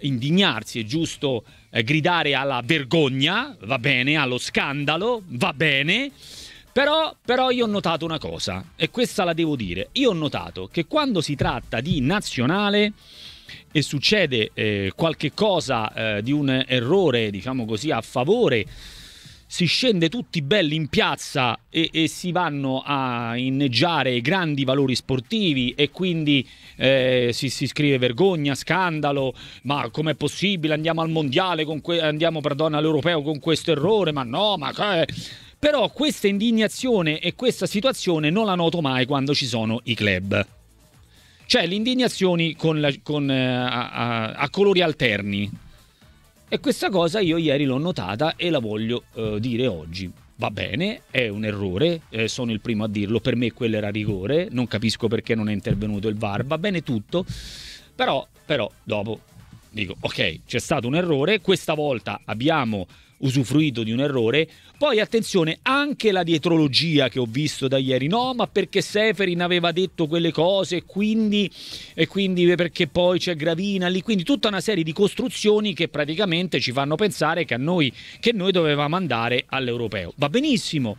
indignarsi, è giusto eh, gridare alla vergogna, va bene, allo scandalo, va bene. Però, però io ho notato una cosa, e questa la devo dire. Io ho notato che quando si tratta di nazionale e succede eh, qualche cosa eh, di un errore, diciamo così, a favore si scende tutti belli in piazza e, e, si vanno a inneggiare i grandi valori sportivi e quindi eh, si, si, scrive vergogna, scandalo, ma com'è possibile andiamo al mondiale, que- andiamo perdona, all'europeo con questo errore, ma no, ma che... Eh. Però questa indignazione e questa situazione non la noto mai quando ci sono i club. Cioè le indignazioni con la, con, eh, a, a, a colori alterni e questa cosa io ieri l'ho notata e la voglio eh, dire oggi. Va bene, è un errore, eh, sono il primo a dirlo, per me quello era rigore, non capisco perché non è intervenuto il VAR, va bene tutto, però, però dopo dico ok, c'è stato un errore, questa volta abbiamo usufruito di un errore. Poi attenzione, anche la dietrologia che ho visto da ieri, no, ma perché Seferin aveva detto quelle cose quindi, e quindi perché poi c'è Gravina lì, quindi tutta una serie di costruzioni che praticamente ci fanno pensare che, noi, che noi dovevamo andare all'europeo. Va benissimo.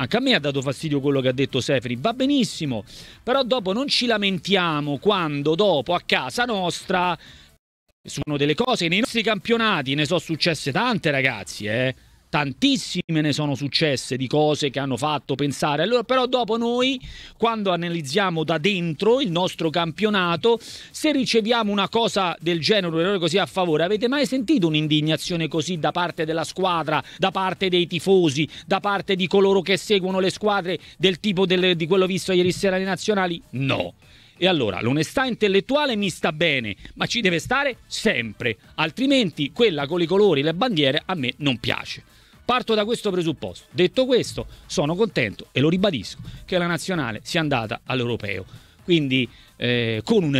Anche a me ha dato fastidio quello che ha detto Seferin, va benissimo, però dopo non ci lamentiamo quando dopo a casa nostra sono delle cose nei nostri campionati ne sono successe tante ragazzi, eh? tantissime ne sono successe di cose che hanno fatto pensare. Allora, però dopo noi, quando analizziamo da dentro il nostro campionato, se riceviamo una cosa del genere, un errore così a favore, avete mai sentito un'indignazione così da parte della squadra, da parte dei tifosi, da parte di coloro che seguono le squadre del tipo del, di quello visto ieri sera alle nazionali? No. E allora l'onestà intellettuale mi sta bene, ma ci deve stare sempre, altrimenti quella con i colori e le bandiere a me non piace. Parto da questo presupposto. Detto questo, sono contento e lo ribadisco che la nazionale sia andata all'europeo. Quindi eh, con un